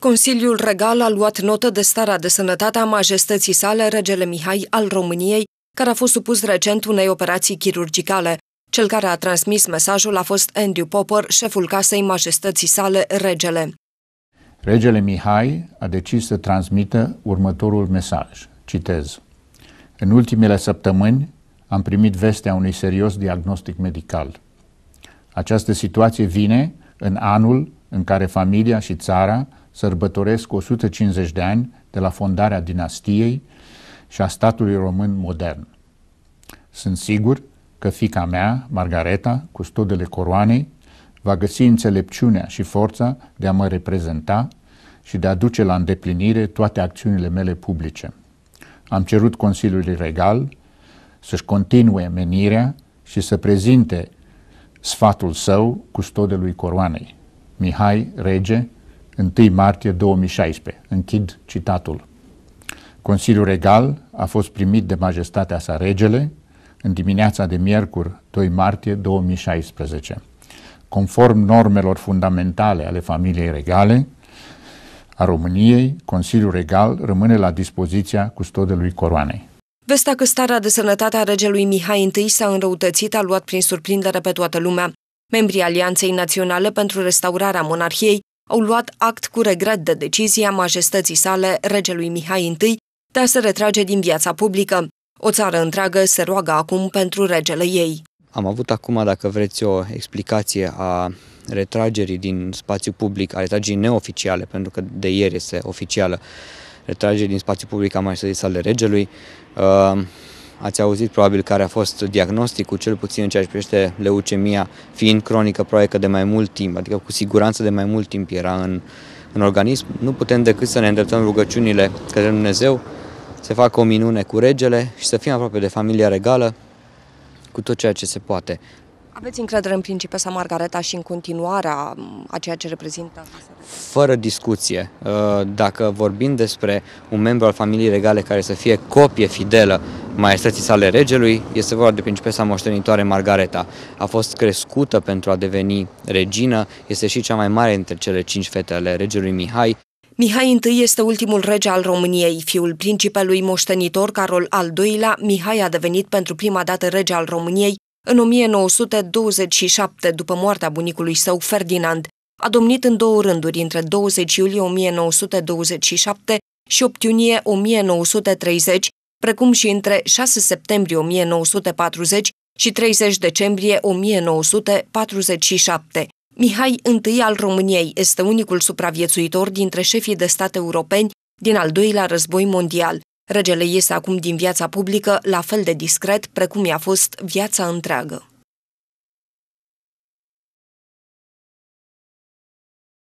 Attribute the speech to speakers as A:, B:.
A: Consiliul Regal a luat notă de starea de sănătate a majestății sale, regele Mihai al României, care a fost supus recent unei operații chirurgicale. Cel care a transmis mesajul a fost Andrew Popper, șeful casei majestății sale, regele.
B: Regele Mihai a decis să transmită următorul mesaj. Citez. În ultimele săptămâni am primit vestea unui serios diagnostic medical. Această situație vine în anul în care familia și țara sărbătoresc 150 de ani de la fondarea dinastiei și a statului român modern. Sunt sigur că fica mea, Margareta, custodele coroanei, va găsi înțelepciunea și forța de a mă reprezenta și de a duce la îndeplinire toate acțiunile mele publice. Am cerut Consiliului Regal să-și continue menirea și să prezinte sfatul său custodelui coroanei, Mihai Rege, 1 martie 2016. Închid citatul. Consiliul Regal a fost primit de majestatea sa regele în dimineața de miercuri 2 martie 2016. Conform normelor fundamentale ale familiei regale, a României, Consiliul Regal rămâne la dispoziția custodelui coroanei.
A: Vestea că starea de sănătate a regelui Mihai I s-a înrăutățit a luat prin surprindere pe toată lumea. Membrii Alianței Naționale pentru Restaurarea Monarhiei au luat act cu regret de decizia majestății sale, regelui Mihai I, de a se retrage din viața publică. O țară întreagă se roagă acum pentru regele ei.
C: Am avut acum, dacă vreți, o explicație a retragerii din spațiu public, a retragerii neoficiale, pentru că de ieri este oficială, retragerii din spațiu public a majestății sale regelui. Uh, Ați auzit probabil care a fost diagnosticul, cel puțin în ceea ce privește leucemia, fiind cronică probabil că de mai mult timp, adică cu siguranță de mai mult timp era în, în organism. Nu putem decât să ne îndreptăm rugăciunile către Dumnezeu, să facă o minune cu regele și să fim aproape de familia regală cu tot ceea ce se poate.
A: Aveți încredere în principesa Margareta și în continuarea a ceea ce reprezintă?
C: Fără discuție. Uh, dacă vorbim despre un membru al familiei regale care să fie copie fidelă maestății sale regelui. Este vorba de principesa moștenitoare Margareta. A fost crescută pentru a deveni regină, este și cea mai mare dintre cele cinci fete ale regelui Mihai.
A: Mihai I este ultimul rege al României, fiul principelui moștenitor Carol al II-lea, Mihai a devenit pentru prima dată rege al României în 1927, după moartea bunicului său Ferdinand. A domnit în două rânduri, între 20 iulie 1927 și 8 iunie 1930, precum și între 6 septembrie 1940 și 30 decembrie 1947. Mihai I al României este unicul supraviețuitor dintre șefii de stat europeni din al doilea război mondial. Regele iese acum din viața publică la fel de discret precum i-a fost viața întreagă.